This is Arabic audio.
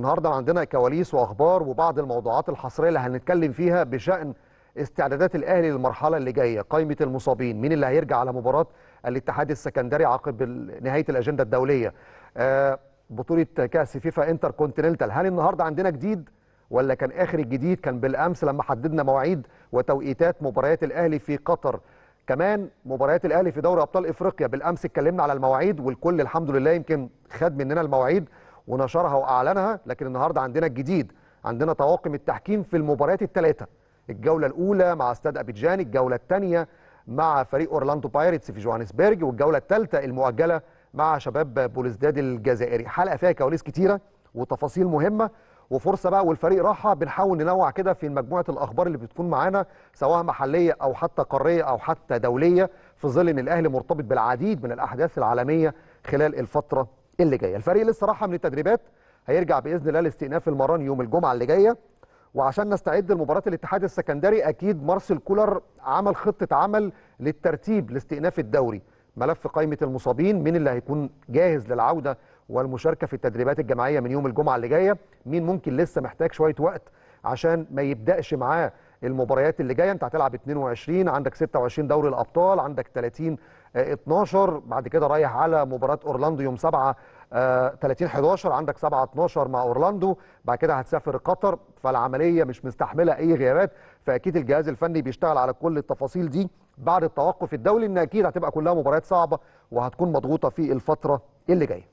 النهارده عندنا كواليس واخبار وبعض الموضوعات الحصريه اللي هنتكلم فيها بشان استعدادات الاهلي للمرحله اللي جايه قائمه المصابين مين اللي هيرجع على مباراه الاتحاد السكندري عقب نهايه الاجنده الدوليه آه بطوله كاس فيفا انتر كونتيننتال هل النهارده عندنا جديد ولا كان اخر الجديد كان بالامس لما حددنا مواعيد وتوقيتات مباريات الاهلي في قطر كمان مباريات الاهلي في دوري ابطال افريقيا بالامس اتكلمنا على المواعيد والكل الحمد لله يمكن خد مننا المواعيد ونشرها واعلنها لكن النهارده عندنا الجديد عندنا طواقم التحكيم في المباريات الثلاثه الجوله الاولى مع استاد ابيجان الجوله الثانيه مع فريق اورلاندو بايرتس في جوهانسبرج والجوله الثالثه المؤجله مع شباب بولزداد الجزائري حلقه فيها كواليس كتيره وتفاصيل مهمه وفرصه بقى والفريق راحه بنحاول ننوع كده في مجموعه الاخبار اللي بتكون معانا سواء محليه او حتى قاريه او حتى دوليه في ظل ان الاهلي مرتبط بالعديد من الاحداث العالميه خلال الفتره اللي جايه الفريق لسه راح من التدريبات هيرجع باذن الله لاستئناف المران يوم الجمعه اللي جايه وعشان نستعد لمباراه الاتحاد السكندري اكيد مارسيل كولر عمل خطه عمل للترتيب لاستئناف الدوري ملف قائمه المصابين مين اللي هيكون جاهز للعوده والمشاركه في التدريبات الجماعيه من يوم الجمعه اللي جايه مين ممكن لسه محتاج شويه وقت عشان ما يبداش معاه المباريات اللي جايه انت هتلعب 22 عندك 26 دوري الابطال عندك 30 12 آه، بعد كده رايح على مباراه اورلاندو يوم 7 30 11 عندك 7 12 مع اورلاندو بعد كده هتسافر قطر فالعمليه مش مستحمله اي غيابات فاكيد الجهاز الفني بيشتغل على كل التفاصيل دي بعد التوقف الدولي ان اكيد هتبقى كلها مباريات صعبه وهتكون مضغوطه في الفتره اللي جايه